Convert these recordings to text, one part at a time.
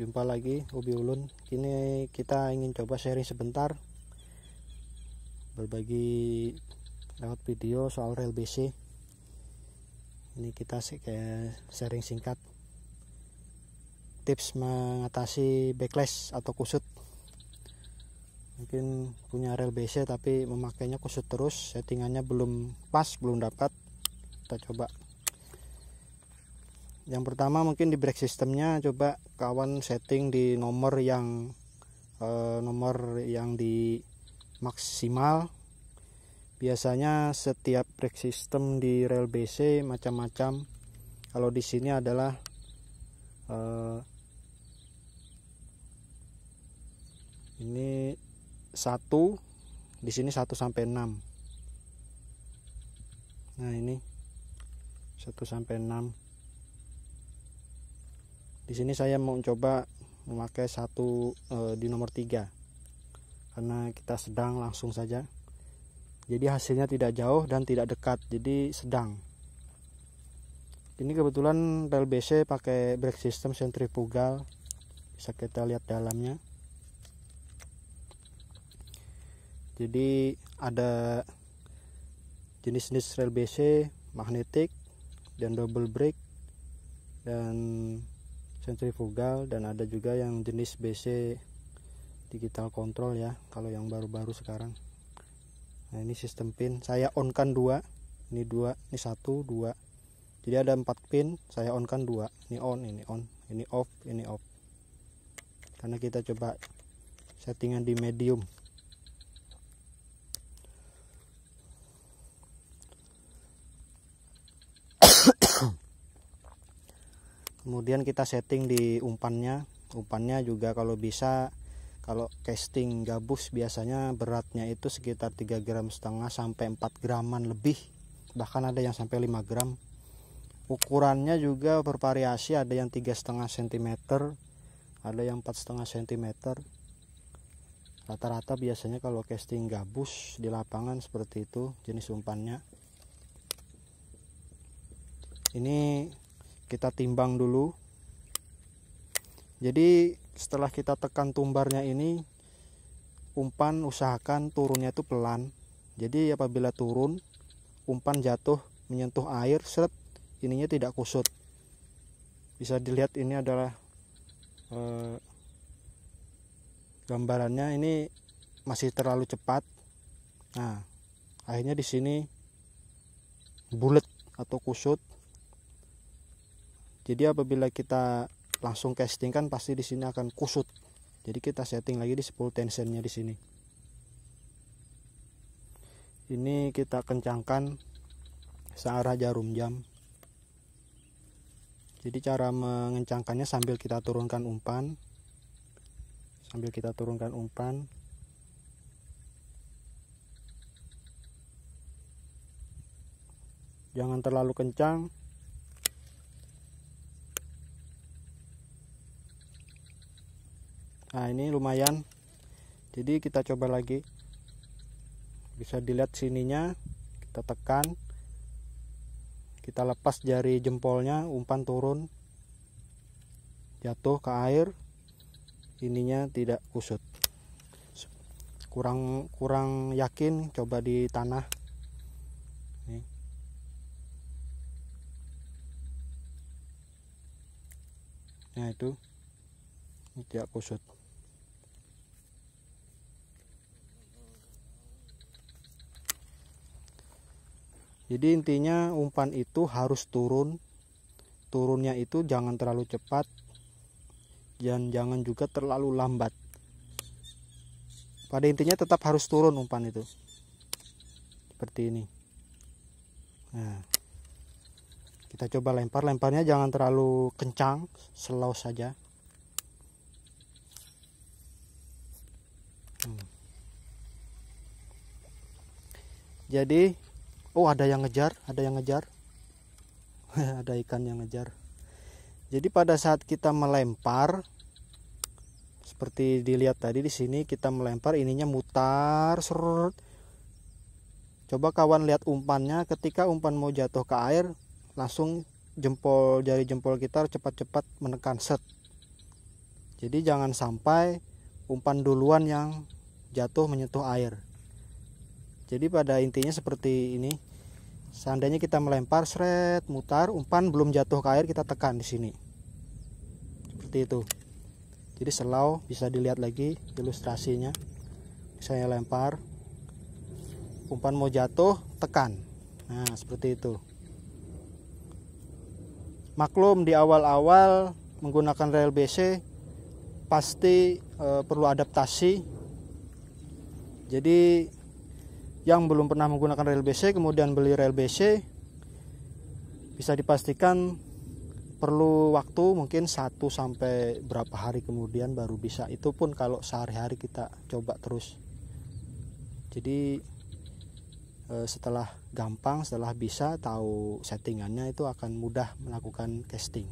jumpa lagi Ubi Ulun kini kita ingin coba sharing sebentar berbagi lewat video soal rel BC ini kita sharing singkat tips mengatasi backlash atau kusut mungkin punya rel BC tapi memakainya kusut terus settingannya belum pas belum dapat kita coba yang pertama mungkin di brake sistemnya coba kawan setting di nomor yang eh, nomor yang di maksimal biasanya setiap brake system di rel BC macam-macam kalau di sini adalah eh, ini satu di sini 1 sampai 6 nah ini 1 sampai 6 di sini saya mau coba memakai satu e, di nomor tiga, karena kita sedang langsung saja jadi hasilnya tidak jauh dan tidak dekat jadi sedang ini kebetulan rel BC pakai brake system sentrifugal bisa kita lihat dalamnya jadi ada jenis-jenis rel BC magnetik dan double brake dan sentrifugal dan ada juga yang jenis BC digital control ya kalau yang baru-baru sekarang nah ini sistem pin saya on kan dua ini dua ini satu dua jadi ada empat pin saya on kan dua ini on ini on ini off ini off karena kita coba settingan di medium kemudian kita setting di umpannya umpannya juga kalau bisa kalau casting gabus biasanya beratnya itu sekitar 3 gram setengah sampai 4 graman lebih bahkan ada yang sampai 5 gram ukurannya juga bervariasi ada yang tiga setengah sentimeter ada yang empat setengah sentimeter rata-rata biasanya kalau casting gabus di lapangan seperti itu jenis umpannya ini kita timbang dulu jadi setelah kita tekan tumbarnya ini umpan usahakan turunnya itu pelan jadi apabila turun umpan jatuh menyentuh air seret ininya tidak kusut bisa dilihat ini adalah eh, gambarannya ini masih terlalu cepat nah akhirnya di sini bulat atau kusut jadi apabila kita langsung casting kan pasti di sini akan kusut jadi kita setting lagi di 10 tensionnya di sini ini kita kencangkan searah jarum jam jadi cara mengencangkannya sambil kita turunkan umpan sambil kita turunkan umpan jangan terlalu kencang nah ini lumayan jadi kita coba lagi bisa dilihat sininya kita tekan kita lepas jari jempolnya umpan turun jatuh ke air ininya tidak kusut kurang kurang yakin coba di tanah nah itu tidak kusut jadi intinya umpan itu harus turun turunnya itu jangan terlalu cepat dan jangan juga terlalu lambat pada intinya tetap harus turun umpan itu seperti ini nah kita coba lempar lemparnya jangan terlalu kencang slow saja hmm. jadi oh ada yang ngejar ada yang ngejar ada ikan yang ngejar jadi pada saat kita melempar seperti dilihat tadi di sini kita melempar ininya mutar serut coba kawan lihat umpannya ketika umpan mau jatuh ke air langsung jempol jari jempol kita cepat-cepat menekan set jadi jangan sampai umpan duluan yang jatuh menyentuh air jadi pada intinya seperti ini seandainya kita melempar seret mutar umpan belum jatuh ke air kita tekan di sini seperti itu jadi selau bisa dilihat lagi ilustrasinya saya lempar umpan mau jatuh tekan nah seperti itu maklum di awal-awal menggunakan rail BC pasti e, perlu adaptasi jadi yang belum pernah menggunakan rel BC kemudian beli rel BC bisa dipastikan perlu waktu mungkin 1 sampai berapa hari kemudian baru bisa itu pun kalau sehari-hari kita coba terus jadi eh, setelah gampang setelah bisa tahu settingannya itu akan mudah melakukan casting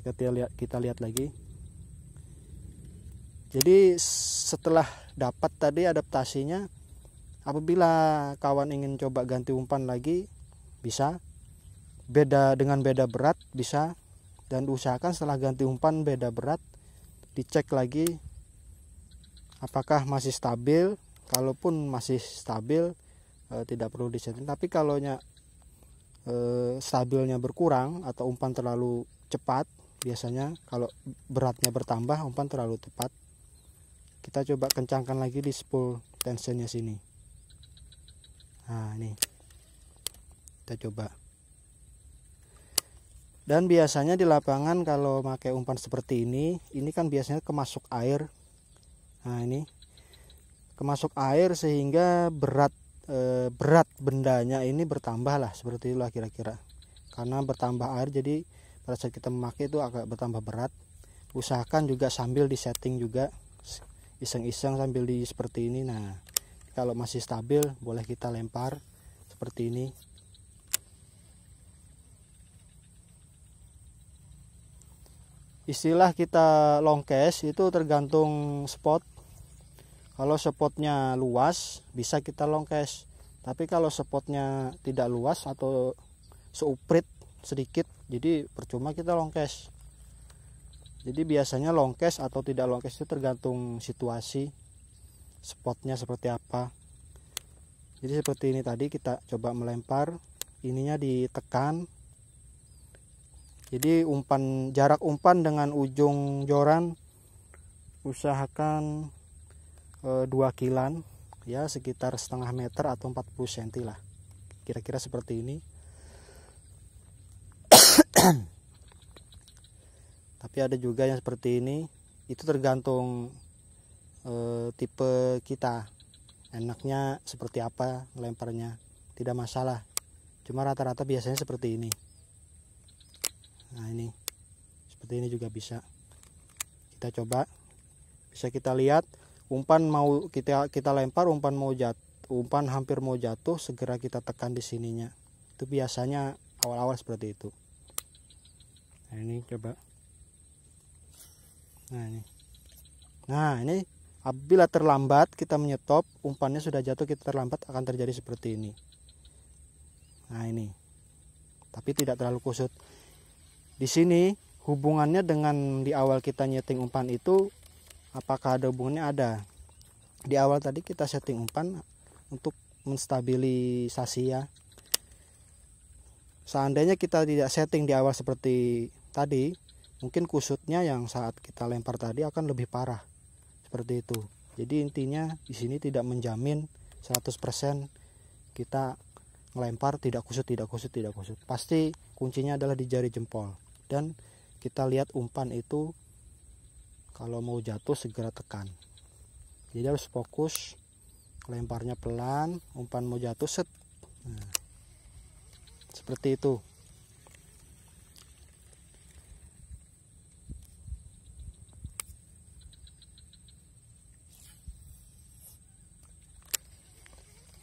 kita lihat kita lihat lagi jadi setelah dapat tadi adaptasinya apabila kawan ingin coba ganti umpan lagi bisa beda dengan beda berat bisa dan usahakan setelah ganti umpan beda berat dicek lagi apakah masih stabil kalaupun masih stabil e, tidak perlu disetting tapi kalau nya e, stabilnya berkurang atau umpan terlalu cepat biasanya kalau beratnya bertambah umpan terlalu cepat kita coba kencangkan lagi di spool tensionnya sini nah ini kita coba dan biasanya di lapangan kalau pakai umpan seperti ini ini kan biasanya kemasuk air nah ini kemasuk air sehingga berat e, berat bendanya ini bertambah lah seperti itulah kira-kira karena bertambah air jadi pada saat kita memakai itu agak bertambah berat usahakan juga sambil disetting juga iseng-iseng sambil di seperti ini nah kalau masih stabil boleh kita lempar seperti ini istilah kita longkes itu tergantung spot kalau spotnya luas bisa kita longkes tapi kalau spotnya tidak luas atau seuprit sedikit jadi percuma kita longkes jadi biasanya longkes atau tidak longkes itu tergantung situasi spotnya seperti apa jadi seperti ini tadi kita coba melempar ininya ditekan jadi umpan jarak umpan dengan ujung joran usahakan e, eh, 2 kilan ya sekitar setengah meter atau 40 cm lah kira-kira seperti ini tapi ada juga yang seperti ini itu tergantung e, tipe kita enaknya seperti apa lemparnya tidak masalah cuma rata-rata biasanya seperti ini nah ini seperti ini juga bisa kita coba bisa kita lihat umpan mau kita kita lempar umpan mau jatuh, umpan hampir mau jatuh segera kita tekan di sininya itu biasanya awal-awal seperti itu nah ini coba Nah ini. Nah ini apabila terlambat kita menyetop umpannya sudah jatuh kita terlambat akan terjadi seperti ini. Nah ini. Tapi tidak terlalu kusut. Di sini hubungannya dengan di awal kita nyeting umpan itu apakah ada hubungannya ada. Di awal tadi kita setting umpan untuk menstabilisasi ya. Seandainya kita tidak setting di awal seperti tadi, mungkin kusutnya yang saat kita lempar tadi akan lebih parah seperti itu jadi intinya di sini tidak menjamin 100% kita ngelempar tidak kusut tidak kusut tidak kusut pasti kuncinya adalah di jari jempol dan kita lihat umpan itu kalau mau jatuh segera tekan jadi harus fokus lemparnya pelan umpan mau jatuh set nah, seperti itu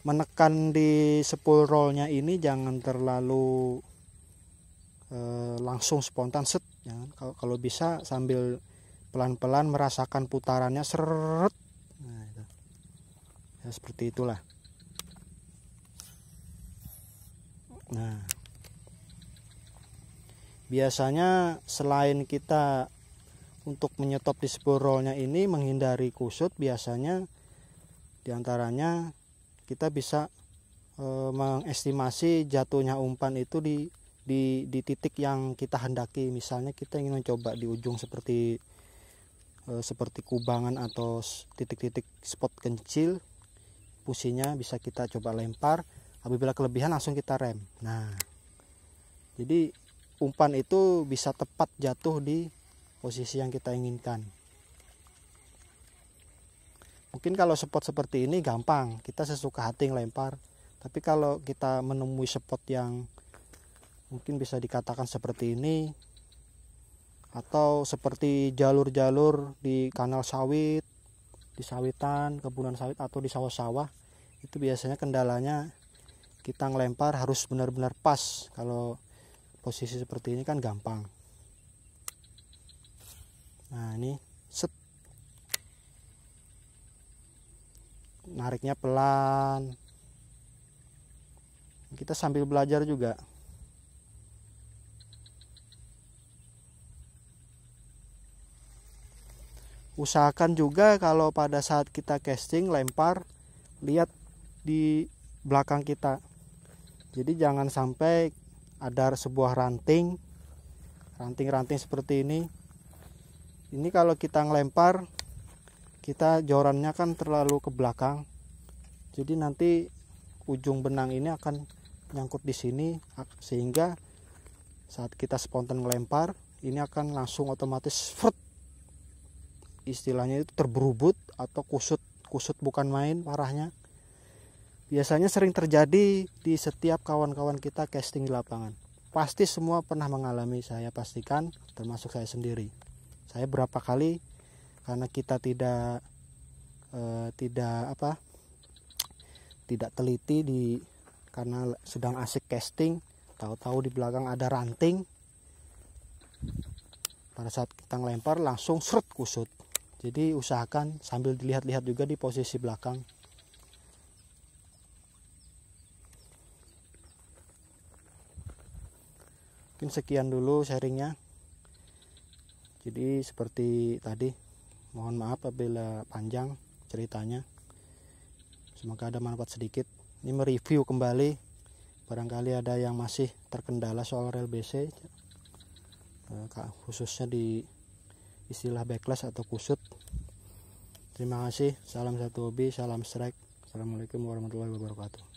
menekan di spool rollnya ini jangan terlalu eh, langsung spontan set ya. Kan? kalau, kalau bisa sambil pelan-pelan merasakan putarannya seret nah, itu. ya seperti itulah nah biasanya selain kita untuk menyetop di spool rollnya ini menghindari kusut biasanya diantaranya kita bisa e, mengestimasi jatuhnya umpan itu di di di titik yang kita hendaki misalnya kita ingin mencoba di ujung seperti e, seperti kubangan atau titik-titik spot kecil pusinya bisa kita coba lempar apabila kelebihan langsung kita rem nah jadi umpan itu bisa tepat jatuh di posisi yang kita inginkan mungkin kalau spot seperti ini gampang kita sesuka hati lempar tapi kalau kita menemui spot yang mungkin bisa dikatakan seperti ini atau seperti jalur-jalur di kanal sawit di sawitan kebunan sawit atau di sawah-sawah itu biasanya kendalanya kita ngelempar harus benar-benar pas kalau posisi seperti ini kan gampang nah ini set nariknya pelan kita sambil belajar juga usahakan juga kalau pada saat kita casting lempar lihat di belakang kita jadi jangan sampai ada sebuah ranting ranting-ranting seperti ini ini kalau kita ngelempar kita jorannya kan terlalu ke belakang jadi nanti ujung benang ini akan nyangkut di sini sehingga saat kita spontan melempar, ini akan langsung otomatis frut, istilahnya itu terberubut atau kusut kusut bukan main parahnya biasanya sering terjadi di setiap kawan-kawan kita casting di lapangan pasti semua pernah mengalami saya pastikan termasuk saya sendiri saya berapa kali karena kita tidak eh, tidak apa tidak teliti di karena sedang asik casting tahu-tahu di belakang ada ranting pada saat kita ngelempar langsung seret kusut jadi usahakan sambil dilihat-lihat juga di posisi belakang mungkin sekian dulu sharingnya jadi seperti tadi mohon maaf apabila panjang ceritanya semoga ada manfaat sedikit ini mereview kembali barangkali ada yang masih terkendala soal rel BC eh, khususnya di istilah backlash atau kusut terima kasih salam satu hobi salam strike assalamualaikum warahmatullahi wabarakatuh